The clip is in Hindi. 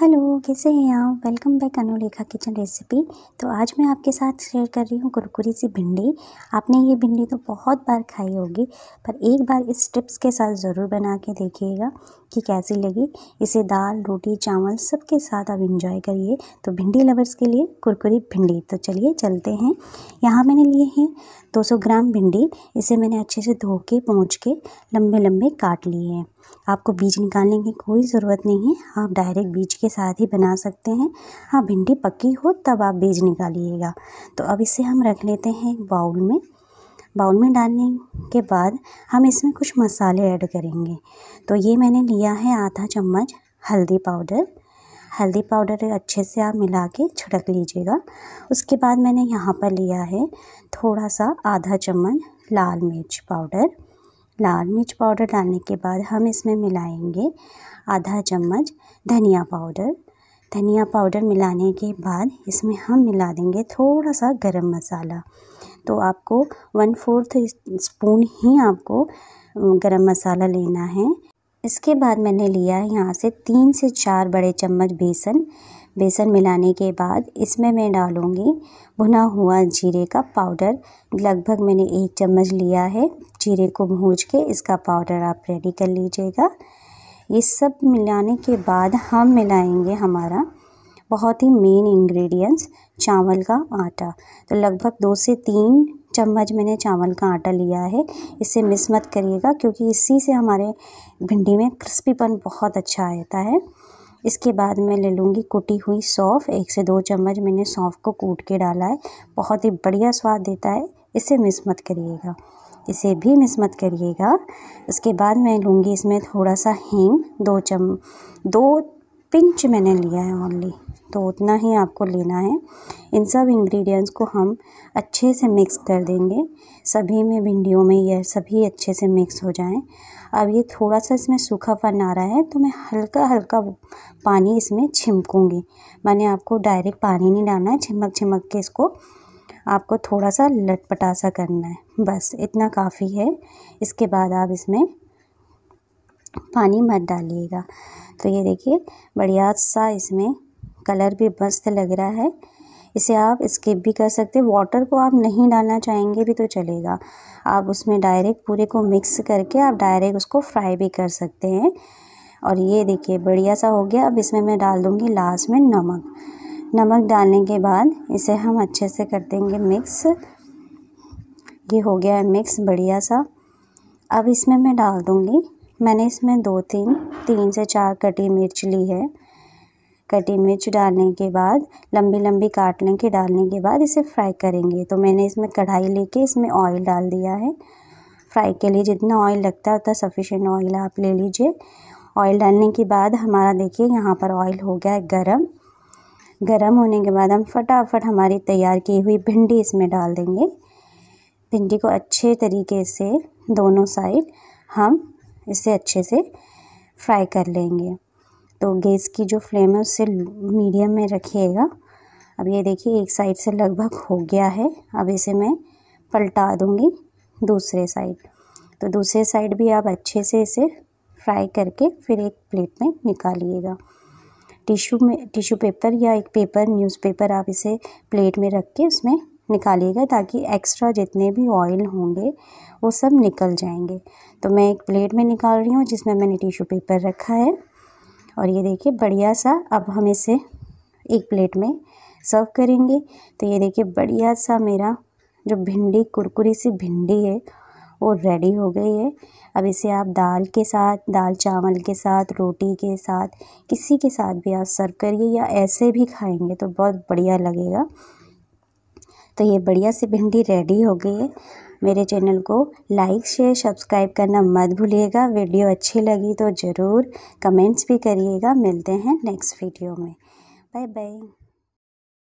हेलो कैसे हैं आप welcome back Anulekha kitchen recipe तो आज मैं आपके साथ शेयर कर रही हूँ कुरकुरी सी भिंडी आपने ये भिंडी तो बहुत बार खाई होगी पर एक बार इस टिप्स के साथ ज़रूर बना के देखिएगा कि कैसी लगी इसे दाल रोटी चावल सबके साथ आप इंजॉय करिए तो भिंडी लवर्स के लिए कुरकुरी भिंडी तो चलिए चलते हैं यहाँ मैंने लिए हैं दो ग्राम भिंडी इसे मैंने अच्छे से धो के पहुँच के लंबे लंबे काट लिए हैं आपको बीज निकालने की कोई ज़रूरत नहीं है आप डायरेक्ट बीज के साथ ही बना सकते हैं हाँ भिंडी पकी हो तब आप बीज निकालिएगा तो अब इसे हम रख लेते हैं एक बाउल में बाउल में डालने के बाद हम इसमें कुछ मसाले ऐड करेंगे तो ये मैंने लिया है आधा चम्मच हल्दी पाउडर हल्दी पाउडर अच्छे से आप मिला के छिड़क लीजिएगा उसके बाद मैंने यहाँ पर लिया है थोड़ा सा आधा चम्मच लाल मिर्च पाउडर लाल मिर्च पाउडर डालने के बाद हम इसमें मिलाएंगे आधा चम्मच धनिया पाउडर धनिया पाउडर मिलाने के बाद इसमें हम मिला देंगे थोड़ा सा गरम मसाला तो आपको वन फोर्थ स्पून ही आपको गरम मसाला लेना है इसके बाद मैंने लिया यहाँ से तीन से चार बड़े चम्मच बेसन बेसन मिलाने के बाद इसमें मैं डालूँगी भुना हुआ जीरे का पाउडर लगभग मैंने एक चम्मच लिया है जीरे को भूज के इसका पाउडर आप रेडी कर लीजिएगा ये सब मिलाने के बाद हम मिलाएंगे हमारा बहुत ही मेन इंग्रेडिएंट्स चावल का आटा तो लगभग दो से तीन चम्मच मैंने चावल का आटा लिया है इसे मिस मत करिएगा क्योंकि इसी से हमारे भिंडी में क्रिस्पीपन बहुत अच्छा आता है इसके बाद मैं ले लूँगी कुटी हुई सौंफ एक से दो चम्मच मैंने सौंफ को कूट के डाला है बहुत ही बढ़िया स्वाद देता है इसे मिस मत करिएगा इसे भी मिस मत करिएगा उसके बाद मैं लूँगी इसमें थोड़ा सा हींग दो चम दो पिंच मैंने लिया है ओनली तो उतना ही आपको लेना है इन सब इंग्रेडिएंट्स को हम अच्छे से मिक्स कर देंगे सभी में भिंडियों में यह सभी अच्छे से मिक्स हो जाएं अब ये थोड़ा सा इसमें सूखा फन आ रहा है तो मैं हल्का हल्का पानी इसमें छिमकूँगी मैंने आपको डायरेक्ट पानी नहीं डालना है छिमक छिमक के इसको आपको थोड़ा सा लटपटा सा करना है बस इतना काफ़ी है इसके बाद आप इसमें पानी मत डालिएगा तो ये देखिए बढ़िया सा इसमें कलर भी मस्त लग रहा है इसे आप स्किप भी कर सकते वाटर को आप नहीं डालना चाहेंगे भी तो चलेगा आप उसमें डायरेक्ट पूरे को मिक्स करके आप डायरेक्ट उसको फ्राई भी कर सकते हैं और ये देखिए बढ़िया सा हो गया अब इसमें मैं डाल दूँगी लास्ट में नमक नमक डालने के बाद इसे हम अच्छे से कर देंगे मिक्स ये हो गया है मिक्स बढ़िया सा अब इसमें मैं डाल दूँगी मैंने इसमें दो तीन तीन से चार कटी मिर्च ली है कटी मिर्च डालने के बाद लंबी लंबी काटने के डालने के बाद इसे फ्राई करेंगे तो मैंने इसमें कढ़ाई लेके इसमें ऑयल डाल दिया है फ्राई के लिए जितना ऑयल लगता है उतना सफिशेंट ऑयल आप ले लीजिए ऑयल डालने के बाद हमारा देखिए यहाँ पर ऑयल हो गया है गर्म गर्म होने के बाद हम फटाफट हमारी तैयार की हुई भिंडी इसमें डाल देंगे भिंडी को अच्छे तरीके से दोनों साइड हम इसे अच्छे से फ्राई कर लेंगे तो गैस की जो फ्लेम है उसे मीडियम में रखिएगा अब ये देखिए एक साइड से लगभग हो गया है अब इसे मैं पलटा दूँगी दूसरे साइड तो दूसरे साइड भी आप अच्छे से इसे फ्राई करके फिर एक प्लेट में निकालिएगा टिशू में टिशू पेपर या एक पेपर न्यूज़पेपर आप इसे प्लेट में रख के उसमें निकालिएगा ताकि एक्स्ट्रा जितने भी ऑयल होंगे वो सब निकल जाएंगे तो मैं एक प्लेट में निकाल रही हूँ जिसमें मैंने टिशू पेपर रखा है और ये देखिए बढ़िया सा अब हम इसे एक प्लेट में सर्व करेंगे तो ये देखिए बढ़िया सा मेरा जो भिंडी कुरकुरी सी भिंडी है और रेडी हो गई है अब इसे आप दाल के साथ दाल चावल के साथ रोटी के साथ किसी के साथ भी आप सर्व करिए या ऐसे भी खाएंगे तो बहुत बढ़िया लगेगा तो ये बढ़िया सी भिंडी रेडी हो गई है मेरे चैनल को लाइक शेयर सब्सक्राइब करना मत भूलिएगा वीडियो अच्छी लगी तो ज़रूर कमेंट्स भी करिएगा मिलते हैं नेक्स्ट वीडियो में बाय बाय